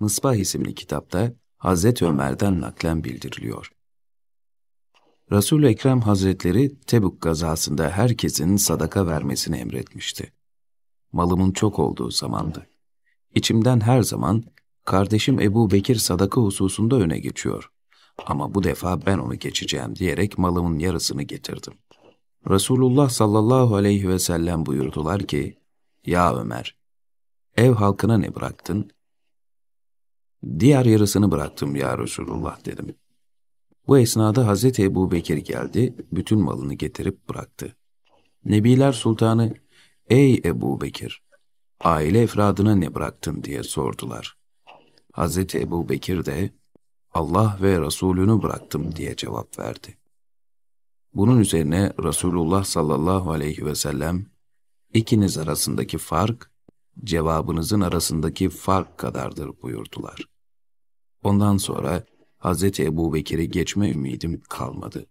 Mısbah isimli kitapta Hazreti Ömer'den naklen bildiriliyor. Resul-i Ekrem Hazretleri Tebuk gazasında herkesin sadaka vermesini emretmişti. Malımın çok olduğu zamandı. İçimden her zaman kardeşim Ebu Bekir sadaka hususunda öne geçiyor. Ama bu defa ben onu geçeceğim diyerek malımın yarısını getirdim. Resulullah sallallahu aleyhi ve sellem buyurdular ki, Ya Ömer, ev halkına ne bıraktın? Diğer yarısını bıraktım ya Resulullah dedim. Bu esnada Hazreti Ebu Bekir geldi, bütün malını getirip bıraktı. Nebiler Sultanı, ''Ey Ebu Bekir, aile efradına ne bıraktın?'' diye sordular. Hazreti Ebu Bekir de, ''Allah ve Resulünü bıraktım.'' diye cevap verdi. Bunun üzerine Resulullah sallallahu aleyhi ve sellem, ikiniz arasındaki fark cevabınızın arasındaki fark kadardır buyurdular. Ondan sonra Hz. Ebu Bekir'i geçme ümidim kalmadı.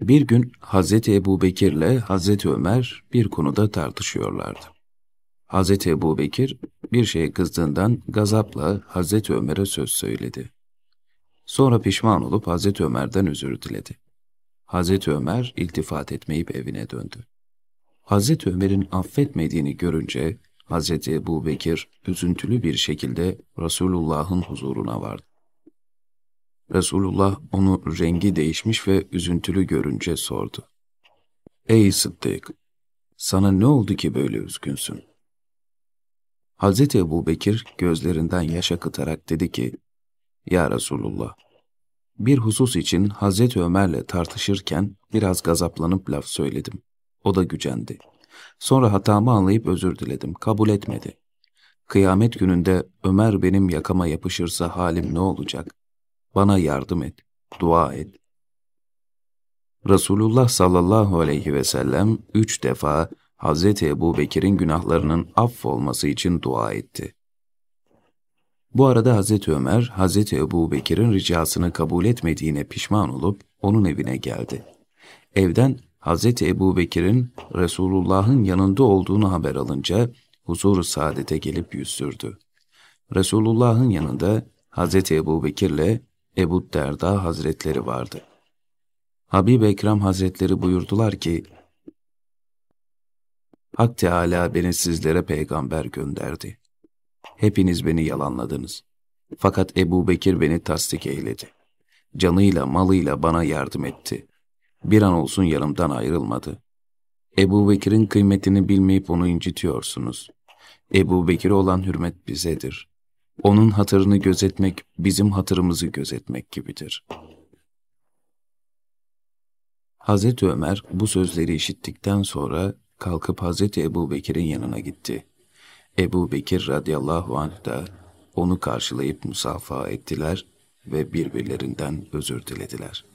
Bir gün Hz. Ebu Bekir'le Hz. Ömer bir konuda tartışıyorlardı. Hz. Ebu Bekir bir şeye kızdığından gazapla Hz. Ömer'e söz söyledi. Sonra pişman olup Hazreti Ömer'den özür diledi. Hazreti Ömer iltifat etmeyip evine döndü. Hazreti Ömer'in affetmediğini görünce Hazreti Ebu Bekir üzüntülü bir şekilde Resulullah'ın huzuruna vardı. Resulullah onu rengi değişmiş ve üzüntülü görünce sordu. Ey Sıddık! Sana ne oldu ki böyle üzgünsün? Hazreti Ebu Bekir gözlerinden yaş akıtarak dedi ki, ya Resulullah, bir husus için Hazreti Ömer'le tartışırken biraz gazaplanıp laf söyledim. O da gücendi. Sonra hatamı anlayıp özür diledim. Kabul etmedi. Kıyamet gününde Ömer benim yakama yapışırsa halim ne olacak? Bana yardım et, dua et. Resulullah sallallahu aleyhi ve sellem üç defa Hazreti Ebu Bekir'in günahlarının affolması için dua etti. Bu arada Hazreti Ömer, Hazreti Ebu Bekir'in ricasını kabul etmediğine pişman olup onun evine geldi. Evden Hazreti Ebu Bekir'in Resulullah'ın yanında olduğunu haber alınca huzur-u saadete gelip yüz sürdü. Resulullah'ın yanında Hazreti Ebu Bekir'le Ebu Derda Hazretleri vardı. Habib Ekrem Hazretleri buyurdular ki, Hak Teala beni sizlere peygamber gönderdi. Hepiniz beni yalanladınız. Fakat Ebu Bekir beni tasdik eyledi. Canıyla malıyla bana yardım etti. Bir an olsun yanımdan ayrılmadı. Ebu Bekir'in kıymetini bilmeyip onu incitiyorsunuz. Ebu Bekir'e olan hürmet bizedir. Onun hatırını gözetmek bizim hatırımızı gözetmek gibidir. Hazreti Ömer bu sözleri işittikten sonra kalkıp Hazreti Ebu Bekir'in yanına gitti. Ebu Bekir radıyallahu anh da onu karşılayıp musafaha ettiler ve birbirlerinden özür dilediler.